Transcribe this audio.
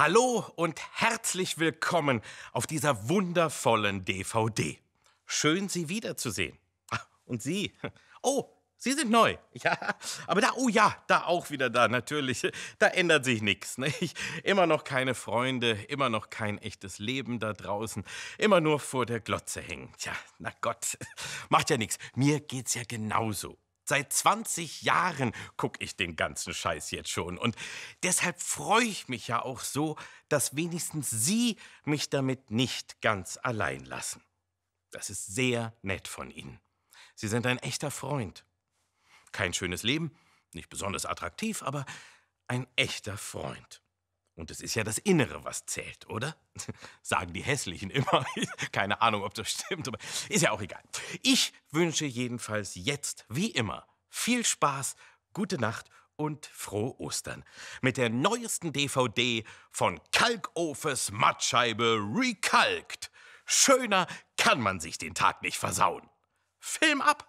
Hallo und herzlich willkommen auf dieser wundervollen DVD. Schön, Sie wiederzusehen. Ah, und Sie? Oh, Sie sind neu. Ja, aber da, oh ja, da auch wieder da, natürlich. Da ändert sich nichts. Ne? immer noch keine Freunde, immer noch kein echtes Leben da draußen, immer nur vor der Glotze hängen. Tja, na Gott, macht ja nichts. Mir geht's ja genauso. Seit 20 Jahren gucke ich den ganzen Scheiß jetzt schon. Und deshalb freue ich mich ja auch so, dass wenigstens Sie mich damit nicht ganz allein lassen. Das ist sehr nett von Ihnen. Sie sind ein echter Freund. Kein schönes Leben, nicht besonders attraktiv, aber ein echter Freund. Und es ist ja das Innere, was zählt, oder? Sagen die Hässlichen immer. Keine Ahnung, ob das stimmt, aber ist ja auch egal. Ich wünsche jedenfalls jetzt, wie immer, viel Spaß, gute Nacht und frohe Ostern mit der neuesten DVD von Kalkofes Mattscheibe Recalked. Schöner kann man sich den Tag nicht versauen. Film ab!